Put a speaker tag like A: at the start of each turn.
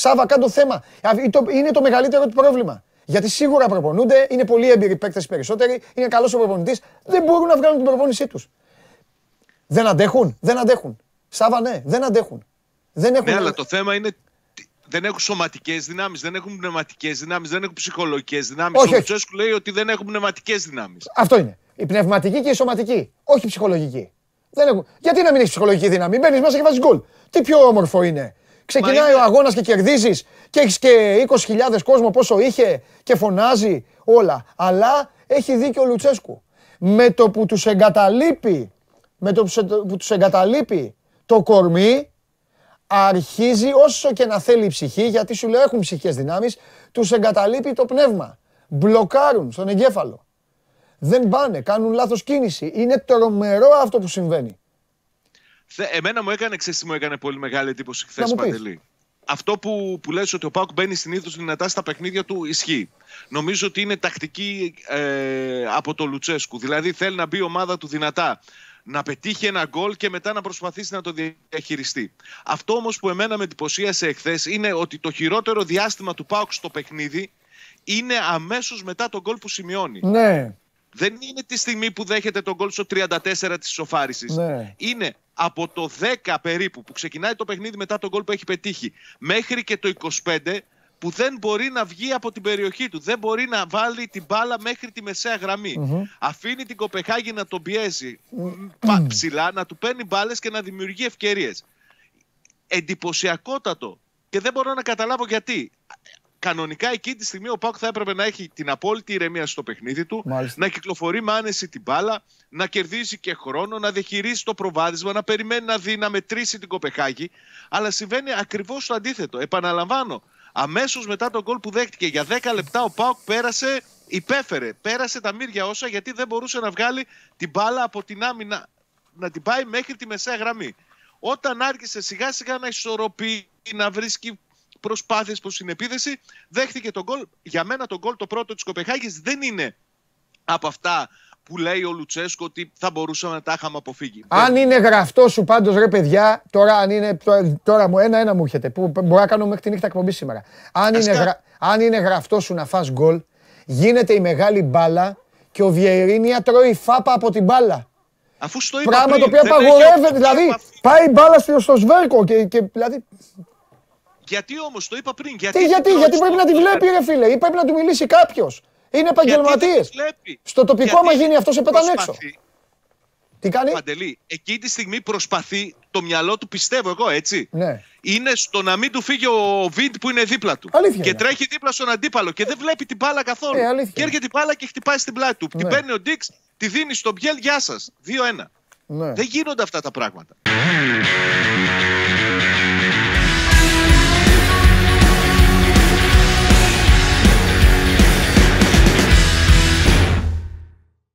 A: Σάβα, κάτω θέμα. Είναι το μεγαλύτερο του πρόβλημα. Γιατί σίγουρα προπονούνται, είναι πολύ έμπειροι παίκτες περισσότεροι, είναι καλός ο προπονητής, δεν μπορούν να βγάλουν την προπόνησή τους. Δεν αντέχουν, δεν αντέχουν. Σάβα, ναι, δεν αντέχουν. Δεν έχουν... Ναι, αλλά
B: το θέμα είναι δεν έχουν σωματικές δυνάμεις, δεν έχουν πνευματικές δυνάμεις, δεν έχουν ψυχολογικές δυνάμεις. Ο Λουτσέσκου λέει ότι δεν έχουν πνευματικές δυνάμεις.
A: Αυτό είναι. Η πνευματική και η σωματική. Όχι η ψυχολογική. Δεν έχουν... Γιατί να μην έχεις ψυχολογική δύναμη. Μπαίνεις μέσα και βάζεις γκολ. Τι πιο όμορφο είναι Ξεκινάει ο αγώνας και κερδίζεις και έχεις και 20.000 κόσμο πόσο είχε και φωνάζει όλα. Αλλά έχει δίκιο ο Λουτσέσκου. Με το που τους εγκαταλείπει, με το που τους εγκαταλείπει το κορμί, αρχίζει όσο και να θέλει η ψυχή, γιατί σου λέω έχουν ψυχές δυνάμεις, τους εγκαταλείπει το πνεύμα. Μπλοκάρουν στον εγκέφαλο. Δεν πάνε, κάνουν λάθος κίνηση. Είναι τρομερό αυτό που συμβαίνει.
B: Εμένα μου έκανε, ξέρεις, μου έκανε πολύ μεγάλη εντύπωση χθες Παντελή. Αυτό που, που λες ότι ο Πάουκ μπαίνει συνήθως δυνατά στα παιχνίδια του ισχύει. Νομίζω ότι είναι τακτική ε, από το Λουτσέσκου. Δηλαδή θέλει να μπει η ομάδα του δυνατά να πετύχει ένα γκολ και μετά να προσπαθήσει να το διαχειριστεί. Αυτό όμως που εμένα με εντυπωσίασε εχθέ είναι ότι το χειρότερο διάστημα του Πάουκ στο παιχνίδι είναι αμέσως μετά τον γκολ που σημειώνει. Ναι δεν είναι τη στιγμή που δέχεται τον γκολ στο 34 της σοφάρισης. Ναι. Είναι από το 10 περίπου που ξεκινάει το παιχνίδι μετά τον γκολ που έχει πετύχει μέχρι και το 25 που δεν μπορεί να βγει από την περιοχή του. Δεν μπορεί να βάλει την μπάλα μέχρι τη μεσαία Αφήνει την Κοπεχάγη να τον πιεζει ψηλά, να του παίρνει μπάλες και να δημιουργεί ευκαιρίες. Εντυπωσιακότατο. Και δεν μπορώ να καταλάβω γιατί κανονικά εκείνη τη στιγμή ο Πάουκ θα έπρεπε να έχει την απόλυτη ηρεμία στο παιχνίδι του, να κυκλοφορεί με άνεση την μπάλα, να κερδίζει και χρόνο, να διαχειρίσει το προβάδισμα, να περιμένει να δει, να μετρήσει την Κοπεχάγη. Αλλά συμβαίνει ακριβώς το αντίθετο. Επαναλαμβάνω, αμέσως μετά τον γκολ που δέχτηκε για 10 λεπτά ο Πάουκ πέρασε, υπέφερε, πέρασε τα μύρια όσα γιατί δεν μπορούσε να βγάλει την μπάλα από την άμυνα, να την πάει μέχρι τη μεσαία γραμμή. Όταν άρχισε σιγά σιγά να ισορροπεί, να βρίσκει προσπάθειες προς την επίδεση. Δέχτηκε τον γκολ. Για μένα τον γκολ το πρώτο της Κοπεχάγης δεν είναι από αυτά που λέει ο Λουτσέσκο ότι θα μπορούσαμε να τα είχαμε αποφύγει.
A: Αν είναι γραφτό σου πάντως ρε παιδιά, τώρα αν είναι. Τώρα μου ένα-ένα μου έρχεται. Που μπορεί να κάνω μέχρι τη νύχτα εκπομπή σήμερα. Αν είναι, γρα, αν είναι γραφτό σου να φας γκολ, γίνεται η μεγάλη μπάλα και ο Βιερίνια τρώει φάπα από την μπάλα.
B: Αφού στο είπα δηλαδή, Πράγμα πριν, το οποίο απαγορεύεται. Δηλαδή
A: πάει η μπάλα στο σβέρκο και, και δηλαδή. Γιατί όμως, το είπα πριν. Γιατί, γιατί, γιατί πρέπει να τη βλέπει, ρε φίλε, ή πρέπει να του μιλήσει κάποιος. Είναι επαγγελματίε. Στο τοπικό, άμα γίνει αυτός, σε πετάνε έξω. Τι κάνει.
B: Παντελή, εκεί τη στιγμή προσπαθεί το μυαλό του, πιστεύω εγώ έτσι. Ναι. Είναι στο να μην του φύγει ο Βιντ που είναι δίπλα του. και τρέχει δίπλα στον αντίπαλο και δεν βλέπει την μπάλα καθόλου. Ε, και έρχεται την μπάλα και χτυπάει στην πλάτη του. Ναι. Την παίρνει ο Ντίξ, τη δίνει στον Πιέλ, γεια σας. 2-1. Ναι. Δεν γίνονται αυτά τα πράγματα.